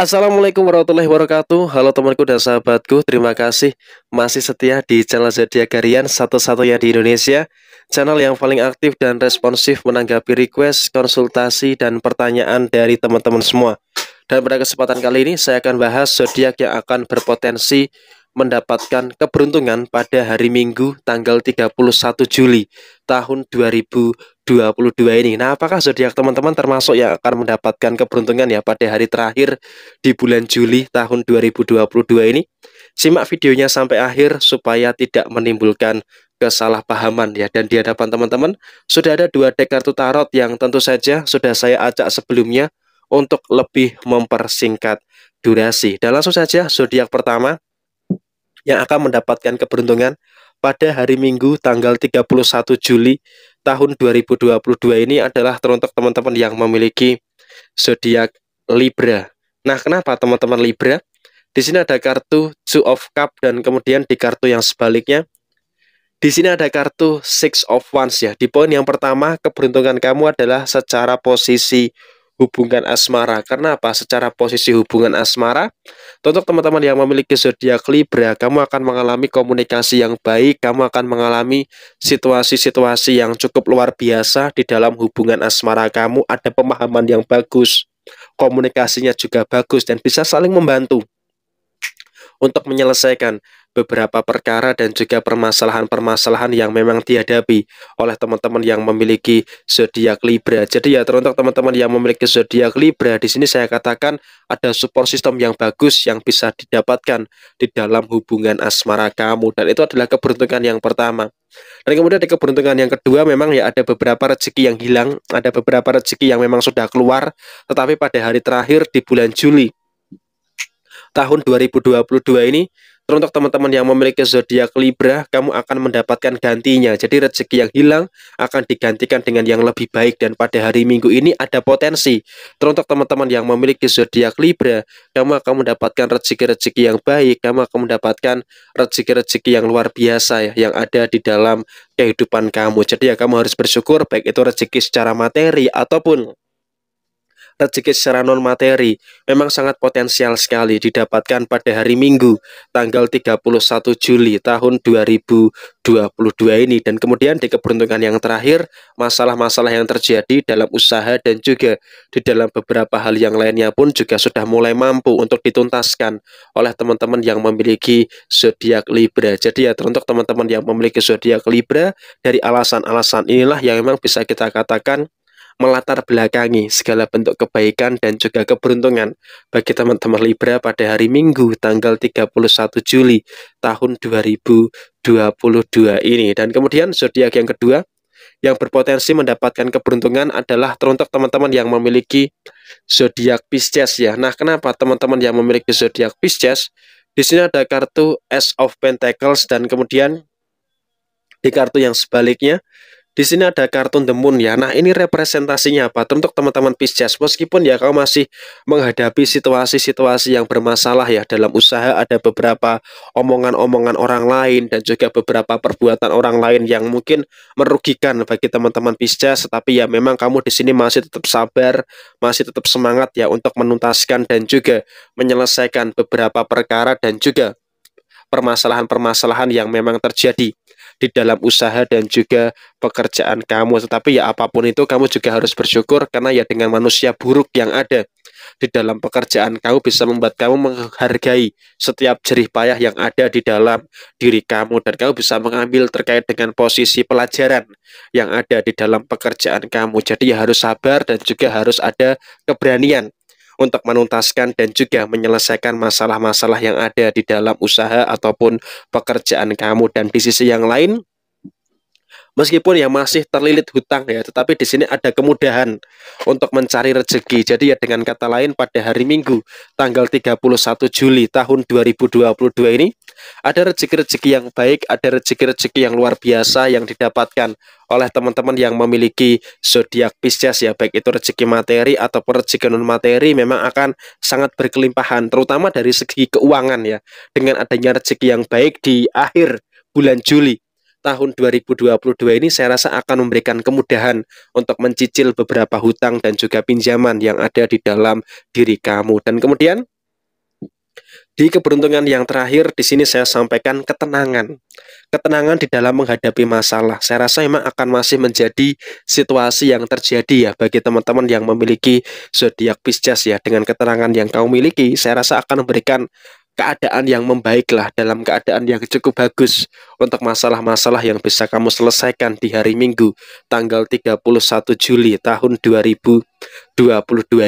Assalamualaikum warahmatullahi wabarakatuh Halo temanku dan sahabatku Terima kasih masih setia di channel Zodiac Harian Satu-satunya di Indonesia Channel yang paling aktif dan responsif Menanggapi request, konsultasi, dan pertanyaan Dari teman-teman semua Dan pada kesempatan kali ini Saya akan bahas zodiak yang akan berpotensi mendapatkan keberuntungan pada hari Minggu tanggal 31 Juli tahun 2022 ini. Nah, apakah zodiak teman-teman termasuk yang akan mendapatkan keberuntungan ya pada hari terakhir di bulan Juli tahun 2022 ini? Simak videonya sampai akhir supaya tidak menimbulkan kesalahpahaman ya dan di hadapan teman-teman sudah ada dua deck kartu tarot yang tentu saja sudah saya acak sebelumnya untuk lebih mempersingkat durasi. Dan langsung saja zodiak pertama yang akan mendapatkan keberuntungan pada hari Minggu tanggal 31 Juli tahun 2022 ini adalah teruntuk teman-teman yang memiliki zodiak Libra. Nah, kenapa teman-teman Libra? Di sini ada kartu Two of Cup dan kemudian di kartu yang sebaliknya di sini ada kartu Six of Wands ya. Di poin yang pertama, keberuntungan kamu adalah secara posisi hubungan asmara. Karena apa? Secara posisi hubungan asmara, untuk teman-teman yang memiliki zodiak Libra, kamu akan mengalami komunikasi yang baik, kamu akan mengalami situasi-situasi yang cukup luar biasa di dalam hubungan asmara kamu, ada pemahaman yang bagus, komunikasinya juga bagus dan bisa saling membantu untuk menyelesaikan beberapa perkara dan juga permasalahan-permasalahan yang memang dihadapi oleh teman-teman yang memiliki zodiak Libra. Jadi ya teruntuk teman-teman yang memiliki zodiak Libra di sini saya katakan ada support system yang bagus yang bisa didapatkan di dalam hubungan asmara kamu dan itu adalah keberuntungan yang pertama. Dan kemudian di keberuntungan yang kedua memang ya ada beberapa rezeki yang hilang, ada beberapa rezeki yang memang sudah keluar tetapi pada hari terakhir di bulan Juli tahun 2022 ini Teruntuk teman-teman yang memiliki zodiak Libra, kamu akan mendapatkan gantinya. Jadi rezeki yang hilang akan digantikan dengan yang lebih baik dan pada hari Minggu ini ada potensi. Teruntuk teman-teman yang memiliki zodiak Libra, kamu akan mendapatkan rezeki-rezeki yang baik, kamu akan mendapatkan rezeki-rezeki yang luar biasa ya yang ada di dalam kehidupan kamu. Jadi ya kamu harus bersyukur baik itu rezeki secara materi ataupun rezeki secara non materi memang sangat potensial sekali didapatkan pada hari Minggu tanggal 31 Juli tahun 2022 ini dan kemudian di keberuntungan yang terakhir masalah-masalah yang terjadi dalam usaha dan juga di dalam beberapa hal yang lainnya pun juga sudah mulai mampu untuk dituntaskan oleh teman-teman yang memiliki zodiak Libra. Jadi ya untuk teman-teman yang memiliki zodiak Libra dari alasan-alasan inilah yang memang bisa kita katakan melatar belakangi segala bentuk kebaikan dan juga keberuntungan bagi teman-teman Libra pada hari Minggu tanggal 31 Juli tahun 2022 ini. Dan kemudian zodiak yang kedua yang berpotensi mendapatkan keberuntungan adalah teruntuk teman-teman yang memiliki zodiak Pisces ya. Nah, kenapa teman-teman yang memiliki zodiak Pisces? Di sini ada kartu Ace of Pentacles dan kemudian di kartu yang sebaliknya di sini ada kartun The Moon ya. Nah, ini representasinya apa? Untuk teman-teman Pisces, meskipun ya kau masih menghadapi situasi-situasi yang bermasalah ya dalam usaha ada beberapa omongan-omongan orang lain dan juga beberapa perbuatan orang lain yang mungkin merugikan bagi teman-teman Pisces, tetapi ya memang kamu di sini masih tetap sabar, masih tetap semangat ya untuk menuntaskan dan juga menyelesaikan beberapa perkara dan juga permasalahan-permasalahan yang memang terjadi di dalam usaha dan juga pekerjaan kamu. Tetapi ya apapun itu kamu juga harus bersyukur karena ya dengan manusia buruk yang ada di dalam pekerjaan kamu bisa membuat kamu menghargai setiap jerih payah yang ada di dalam diri kamu dan kamu bisa mengambil terkait dengan posisi pelajaran yang ada di dalam pekerjaan kamu. Jadi ya harus sabar dan juga harus ada keberanian untuk menuntaskan dan juga menyelesaikan masalah-masalah yang ada di dalam usaha ataupun pekerjaan kamu dan di sisi yang lain Meskipun ya masih terlilit hutang ya, tetapi di sini ada kemudahan untuk mencari rezeki. Jadi ya dengan kata lain pada hari Minggu tanggal 31 Juli tahun 2022 ini ada rezeki-rezeki yang baik, ada rezeki-rezeki yang luar biasa yang didapatkan oleh teman-teman yang memiliki zodiak Pisces ya, baik itu rezeki materi atau rezeki non materi memang akan sangat berkelimpahan terutama dari segi keuangan ya. Dengan adanya rezeki yang baik di akhir bulan Juli tahun 2022 ini saya rasa akan memberikan kemudahan untuk mencicil beberapa hutang dan juga pinjaman yang ada di dalam diri kamu. Dan kemudian di keberuntungan yang terakhir di sini saya sampaikan ketenangan. Ketenangan di dalam menghadapi masalah. Saya rasa memang akan masih menjadi situasi yang terjadi ya bagi teman-teman yang memiliki zodiak Pisces ya. Dengan ketenangan yang kamu miliki, saya rasa akan memberikan keadaan yang membaiklah dalam keadaan yang cukup bagus untuk masalah-masalah yang bisa kamu selesaikan di hari Minggu tanggal 31 Juli tahun 2022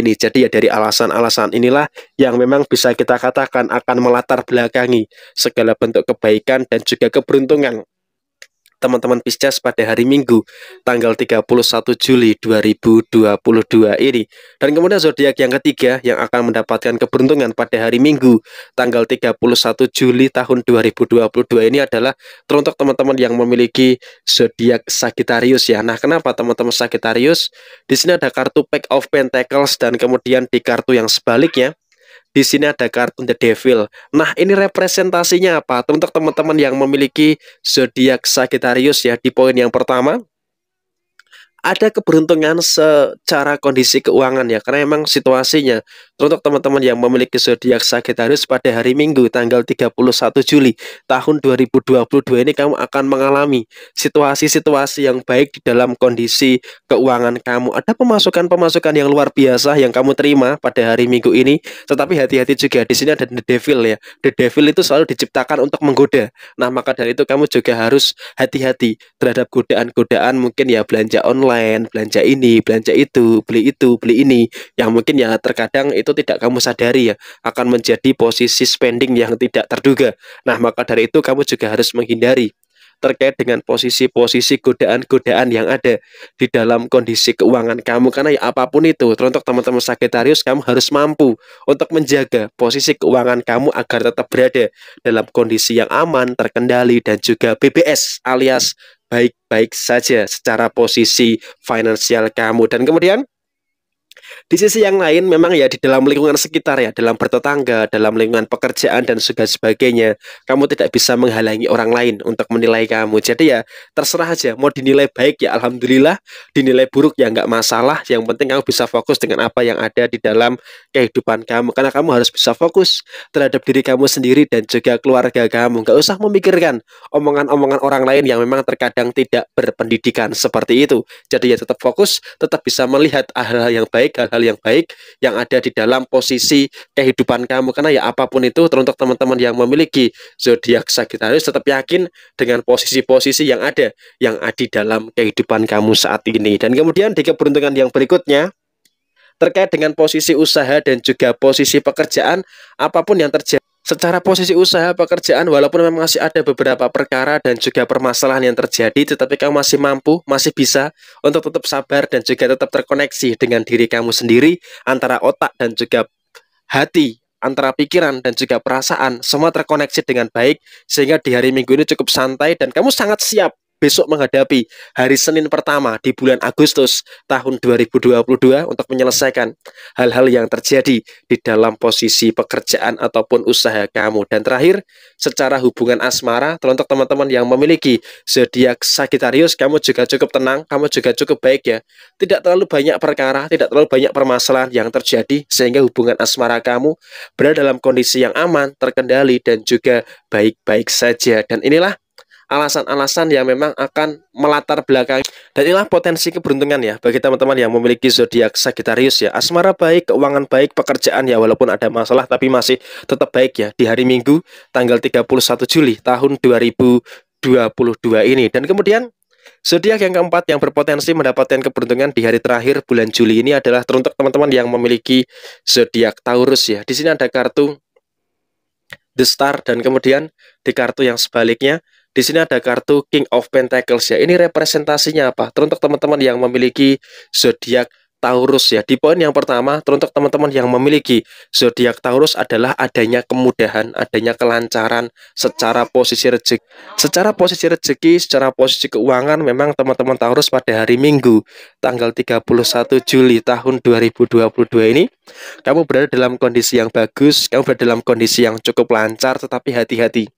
ini. Jadi ya dari alasan-alasan inilah yang memang bisa kita katakan akan melatar belakangi segala bentuk kebaikan dan juga keberuntungan teman-teman Pisces pada hari Minggu tanggal 31 Juli 2022 ini. Dan kemudian zodiak yang ketiga yang akan mendapatkan keberuntungan pada hari Minggu tanggal 31 Juli tahun 2022 ini adalah teruntuk teman-teman yang memiliki zodiak Sagittarius ya. Nah, kenapa teman-teman Sagittarius? Di sini ada kartu Pack of Pentacles dan kemudian di kartu yang sebaliknya di sini ada kartun The Devil. Nah, ini representasinya apa? Untuk teman-teman yang memiliki zodiak Sagittarius ya di poin yang pertama, ada keberuntungan secara kondisi keuangan ya karena emang situasinya untuk teman-teman yang memiliki zodiak Sagittarius pada hari Minggu tanggal 31 Juli tahun 2022 ini kamu akan mengalami situasi-situasi yang baik di dalam kondisi keuangan kamu ada pemasukan-pemasukan yang luar biasa yang kamu terima pada hari Minggu ini tetapi hati-hati juga di sini ada the devil ya the devil itu selalu diciptakan untuk menggoda nah maka dari itu kamu juga harus hati-hati terhadap godaan-godaan mungkin ya belanja online online, belanja ini, belanja itu, beli itu, beli ini, yang mungkin ya terkadang itu tidak kamu sadari ya akan menjadi posisi spending yang tidak terduga. Nah, maka dari itu kamu juga harus menghindari terkait dengan posisi-posisi godaan-godaan yang ada di dalam kondisi keuangan kamu karena ya apapun itu untuk teman-teman Sagittarius kamu harus mampu untuk menjaga posisi keuangan kamu agar tetap berada dalam kondisi yang aman, terkendali dan juga BBS alias baik-baik saja secara posisi finansial kamu dan kemudian di sisi yang lain memang ya di dalam lingkungan sekitar ya, dalam bertetangga, dalam lingkungan pekerjaan dan sebagainya, kamu tidak bisa menghalangi orang lain untuk menilai kamu. Jadi ya terserah aja mau dinilai baik ya alhamdulillah, dinilai buruk ya nggak masalah. Yang penting kamu bisa fokus dengan apa yang ada di dalam kehidupan kamu karena kamu harus bisa fokus terhadap diri kamu sendiri dan juga keluarga kamu. Nggak usah memikirkan omongan-omongan orang lain yang memang terkadang tidak berpendidikan seperti itu. Jadi ya tetap fokus, tetap bisa melihat hal-hal yang baik, hal hal yang baik yang ada di dalam posisi kehidupan kamu karena ya apapun itu teruntuk teman-teman yang memiliki zodiak Sagittarius tetap yakin dengan posisi-posisi yang ada yang ada di dalam kehidupan kamu saat ini dan kemudian di keberuntungan yang berikutnya terkait dengan posisi usaha dan juga posisi pekerjaan apapun yang terjadi Secara posisi usaha pekerjaan walaupun memang masih ada beberapa perkara dan juga permasalahan yang terjadi tetapi kamu masih mampu, masih bisa untuk tetap sabar dan juga tetap terkoneksi dengan diri kamu sendiri antara otak dan juga hati antara pikiran dan juga perasaan semua terkoneksi dengan baik sehingga di hari Minggu ini cukup santai dan kamu sangat siap besok menghadapi hari Senin pertama di bulan Agustus tahun 2022 untuk menyelesaikan hal-hal yang terjadi di dalam posisi pekerjaan ataupun usaha kamu. Dan terakhir, secara hubungan asmara, untuk teman-teman yang memiliki zodiak Sagittarius, kamu juga cukup tenang, kamu juga cukup baik ya. Tidak terlalu banyak perkara, tidak terlalu banyak permasalahan yang terjadi sehingga hubungan asmara kamu berada dalam kondisi yang aman, terkendali dan juga baik-baik saja. Dan inilah alasan-alasan yang memang akan melatar belakang dan inilah potensi keberuntungan ya bagi teman-teman yang memiliki zodiak Sagittarius ya asmara baik keuangan baik pekerjaan ya walaupun ada masalah tapi masih tetap baik ya di hari Minggu tanggal 31 Juli tahun 2022 ini dan kemudian Zodiak yang keempat yang berpotensi mendapatkan keberuntungan di hari terakhir bulan Juli ini adalah teruntuk teman-teman yang memiliki zodiak Taurus ya. Di sini ada kartu The Star dan kemudian di kartu yang sebaliknya di sini ada kartu King of Pentacles ya. Ini representasinya apa? Teruntuk teman-teman yang memiliki zodiak Taurus ya. Di poin yang pertama, teruntuk teman-teman yang memiliki zodiak Taurus adalah adanya kemudahan, adanya kelancaran secara posisi rezeki. Secara posisi rezeki, secara posisi keuangan memang teman-teman Taurus pada hari Minggu tanggal 31 Juli tahun 2022 ini kamu berada dalam kondisi yang bagus, kamu berada dalam kondisi yang cukup lancar tetapi hati-hati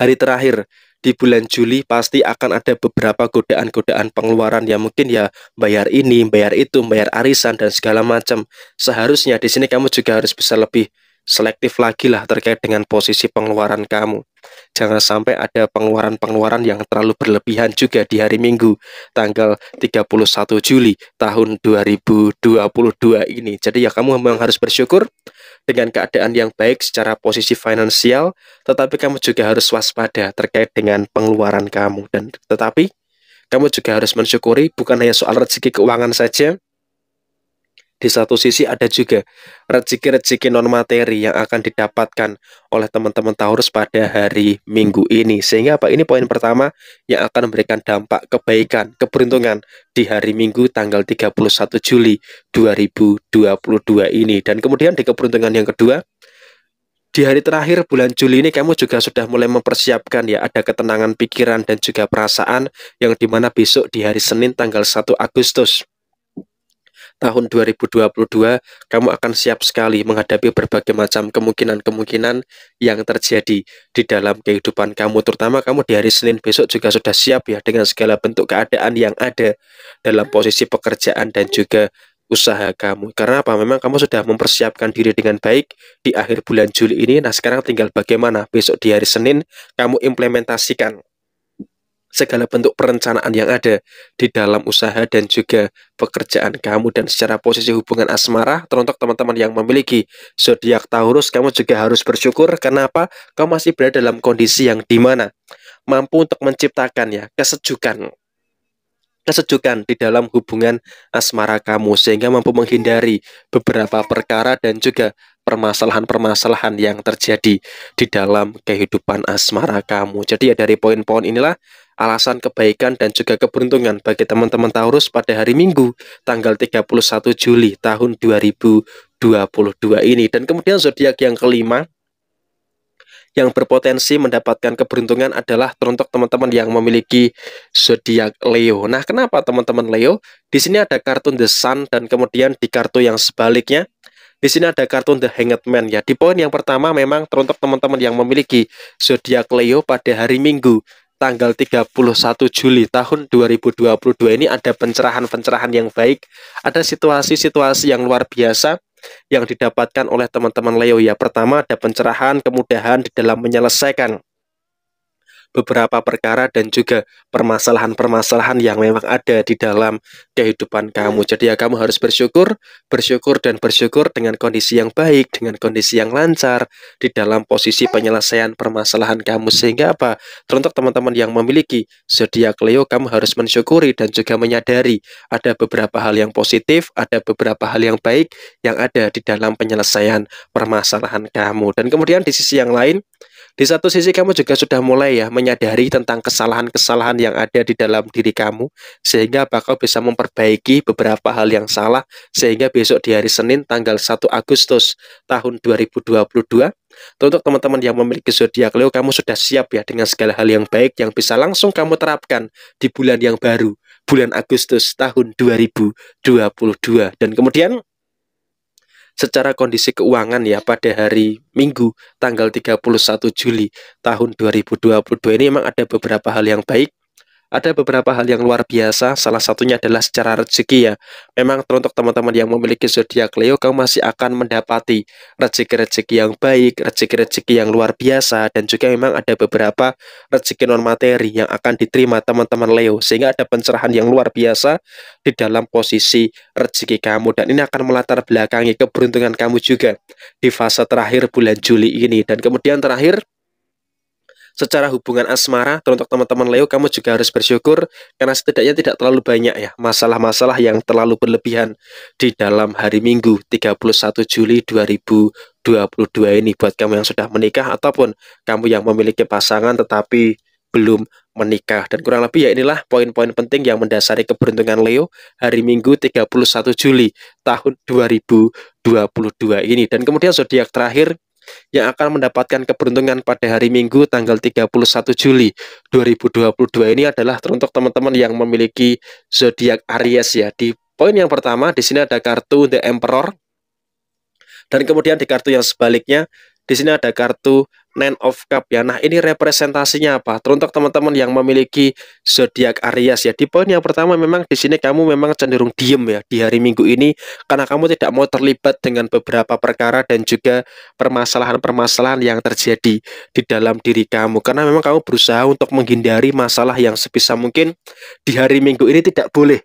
hari terakhir di bulan Juli pasti akan ada beberapa godaan-godaan pengeluaran yang mungkin ya bayar ini, bayar itu, bayar arisan dan segala macam. Seharusnya di sini kamu juga harus bisa lebih selektif lagi lah terkait dengan posisi pengeluaran kamu. Jangan sampai ada pengeluaran-pengeluaran yang terlalu berlebihan juga di hari Minggu tanggal 31 Juli tahun 2022 ini. Jadi ya kamu memang harus bersyukur dengan keadaan yang baik secara posisi finansial, tetapi kamu juga harus waspada terkait dengan pengeluaran kamu dan tetapi kamu juga harus mensyukuri bukan hanya soal rezeki keuangan saja, di satu sisi ada juga rezeki-rezeki non materi yang akan didapatkan oleh teman-teman Taurus pada hari Minggu ini. Sehingga apa? Ini poin pertama yang akan memberikan dampak kebaikan, keberuntungan di hari Minggu tanggal 31 Juli 2022 ini. Dan kemudian di keberuntungan yang kedua, di hari terakhir bulan Juli ini kamu juga sudah mulai mempersiapkan ya ada ketenangan pikiran dan juga perasaan yang dimana besok di hari Senin tanggal 1 Agustus tahun 2022 kamu akan siap sekali menghadapi berbagai macam kemungkinan-kemungkinan yang terjadi di dalam kehidupan kamu terutama kamu di hari Senin besok juga sudah siap ya dengan segala bentuk keadaan yang ada dalam posisi pekerjaan dan juga usaha kamu. Karena apa? Memang kamu sudah mempersiapkan diri dengan baik di akhir bulan Juli ini. Nah, sekarang tinggal bagaimana besok di hari Senin kamu implementasikan segala bentuk perencanaan yang ada di dalam usaha dan juga pekerjaan kamu dan secara posisi hubungan asmara teruntuk teman-teman yang memiliki zodiak Taurus kamu juga harus bersyukur kenapa kamu masih berada dalam kondisi yang dimana mampu untuk menciptakan ya kesejukan kesejukan di dalam hubungan asmara kamu sehingga mampu menghindari beberapa perkara dan juga permasalahan-permasalahan yang terjadi di dalam kehidupan asmara kamu. Jadi ya dari poin-poin inilah alasan kebaikan dan juga keberuntungan bagi teman-teman Taurus pada hari Minggu tanggal 31 Juli tahun 2022 ini. Dan kemudian zodiak yang kelima yang berpotensi mendapatkan keberuntungan adalah teruntuk teman-teman yang memiliki zodiak Leo. Nah, kenapa teman-teman Leo? Di sini ada kartu The Sun dan kemudian di kartu yang sebaliknya di sini ada kartun The Hanged Man ya. Di poin yang pertama memang teruntuk teman-teman yang memiliki zodiak Leo pada hari Minggu tanggal 31 Juli tahun 2022 ini ada pencerahan-pencerahan yang baik, ada situasi-situasi yang luar biasa yang didapatkan oleh teman-teman Leo ya. Pertama ada pencerahan, kemudahan di dalam menyelesaikan beberapa perkara dan juga permasalahan-permasalahan yang memang ada di dalam kehidupan kamu. Jadi ya kamu harus bersyukur, bersyukur dan bersyukur dengan kondisi yang baik, dengan kondisi yang lancar di dalam posisi penyelesaian permasalahan kamu sehingga apa? Untuk teman-teman yang memiliki zodiak Leo kamu harus mensyukuri dan juga menyadari ada beberapa hal yang positif, ada beberapa hal yang baik yang ada di dalam penyelesaian permasalahan kamu. Dan kemudian di sisi yang lain di satu sisi kamu juga sudah mulai ya menyadari tentang kesalahan-kesalahan yang ada di dalam diri kamu sehingga bakal bisa memperbaiki beberapa hal yang salah sehingga besok di hari Senin tanggal 1 Agustus tahun 2022 untuk teman-teman yang memiliki zodiak Leo kamu sudah siap ya dengan segala hal yang baik yang bisa langsung kamu terapkan di bulan yang baru bulan Agustus tahun 2022 dan kemudian secara kondisi keuangan ya pada hari Minggu tanggal 31 Juli tahun 2022 ini memang ada beberapa hal yang baik ada beberapa hal yang luar biasa. Salah satunya adalah secara rezeki ya. Memang teruntuk teman-teman yang memiliki zodiak Leo, kamu masih akan mendapati rezeki-rezeki yang baik, rezeki-rezeki yang luar biasa, dan juga memang ada beberapa rezeki non materi yang akan diterima teman-teman Leo, sehingga ada pencerahan yang luar biasa di dalam posisi rezeki kamu. Dan ini akan melatar belakangi keberuntungan kamu juga di fase terakhir bulan Juli ini. Dan kemudian terakhir secara hubungan asmara untuk teman-teman Leo kamu juga harus bersyukur karena setidaknya tidak terlalu banyak ya masalah-masalah yang terlalu berlebihan di dalam hari Minggu 31 Juli 2022 ini buat kamu yang sudah menikah ataupun kamu yang memiliki pasangan tetapi belum menikah dan kurang lebih ya inilah poin-poin penting yang mendasari keberuntungan Leo hari Minggu 31 Juli tahun 2022 ini dan kemudian zodiak terakhir yang akan mendapatkan keberuntungan pada hari Minggu tanggal 31 Juli 2022 ini adalah teruntuk teman-teman yang memiliki zodiak Aries ya. Di poin yang pertama di sini ada kartu The Emperor dan kemudian di kartu yang sebaliknya di sini ada kartu Nine of Cup ya. Nah, ini representasinya apa? Teruntuk teman-teman yang memiliki zodiak Aries ya. Di poin yang pertama memang di sini kamu memang cenderung diem ya di hari Minggu ini karena kamu tidak mau terlibat dengan beberapa perkara dan juga permasalahan-permasalahan yang terjadi di dalam diri kamu. Karena memang kamu berusaha untuk menghindari masalah yang sebisa mungkin di hari Minggu ini tidak boleh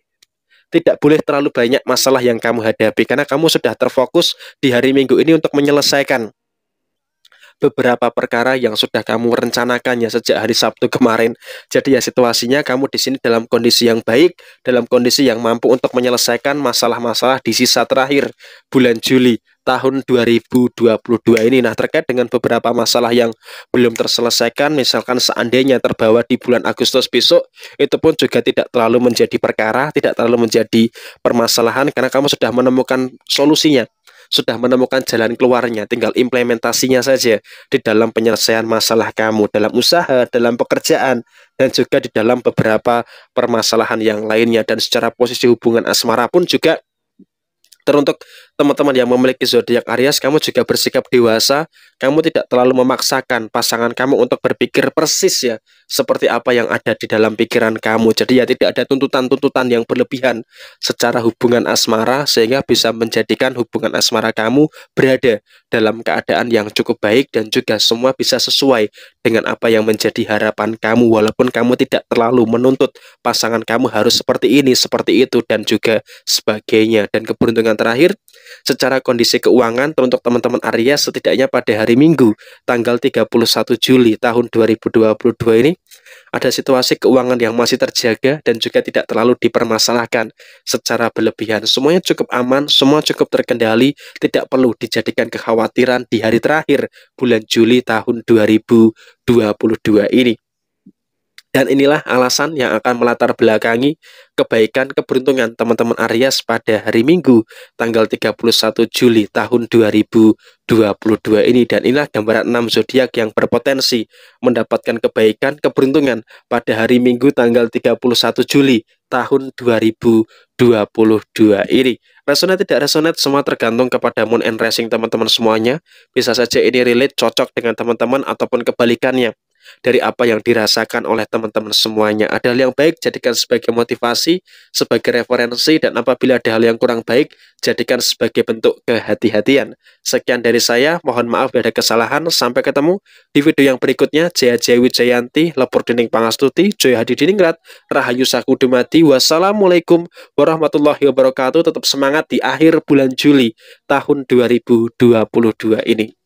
tidak boleh terlalu banyak masalah yang kamu hadapi karena kamu sudah terfokus di hari Minggu ini untuk menyelesaikan beberapa perkara yang sudah kamu rencanakan ya sejak hari Sabtu kemarin. Jadi ya situasinya kamu di sini dalam kondisi yang baik, dalam kondisi yang mampu untuk menyelesaikan masalah-masalah di sisa terakhir bulan Juli tahun 2022 ini. Nah, terkait dengan beberapa masalah yang belum terselesaikan, misalkan seandainya terbawa di bulan Agustus besok, itu pun juga tidak terlalu menjadi perkara, tidak terlalu menjadi permasalahan karena kamu sudah menemukan solusinya sudah menemukan jalan keluarnya, tinggal implementasinya saja di dalam penyelesaian masalah kamu, dalam usaha, dalam pekerjaan, dan juga di dalam beberapa permasalahan yang lainnya. Dan secara posisi hubungan asmara pun juga teruntuk teman-teman yang memiliki zodiak Aries, kamu juga bersikap dewasa, kamu tidak terlalu memaksakan pasangan kamu untuk berpikir persis ya, seperti apa yang ada di dalam pikiran kamu. Jadi ya tidak ada tuntutan-tuntutan yang berlebihan secara hubungan asmara, sehingga bisa menjadikan hubungan asmara kamu berada dalam keadaan yang cukup baik dan juga semua bisa sesuai dengan apa yang menjadi harapan kamu, walaupun kamu tidak terlalu menuntut pasangan kamu harus seperti ini, seperti itu, dan juga sebagainya. Dan keberuntungan terakhir, secara kondisi keuangan untuk teman-teman Aries setidaknya pada hari Minggu tanggal 31 Juli tahun 2022 ini ada situasi keuangan yang masih terjaga dan juga tidak terlalu dipermasalahkan secara berlebihan. Semuanya cukup aman, semua cukup terkendali, tidak perlu dijadikan kekhawatiran di hari terakhir bulan Juli tahun 2022 ini. Dan inilah alasan yang akan melatar belakangi kebaikan keberuntungan teman-teman Aries pada hari Minggu tanggal 31 Juli tahun 2022 ini. Dan inilah gambaran 6 zodiak yang berpotensi mendapatkan kebaikan keberuntungan pada hari Minggu tanggal 31 Juli tahun 2022 ini. Resonate tidak resonate semua tergantung kepada moon and rising teman-teman semuanya. Bisa saja ini relate cocok dengan teman-teman ataupun kebalikannya dari apa yang dirasakan oleh teman-teman semuanya. Ada hal yang baik, jadikan sebagai motivasi, sebagai referensi, dan apabila ada hal yang kurang baik, jadikan sebagai bentuk kehati-hatian. Sekian dari saya, mohon maaf bila ada kesalahan. Sampai ketemu di video yang berikutnya. Jaya Jaya Wijayanti, Lepur Dining Pangastuti, Joya Hadi Diningrat, Rahayu Sakudumati. Wassalamualaikum warahmatullahi wabarakatuh. Tetap semangat di akhir bulan Juli tahun 2022 ini.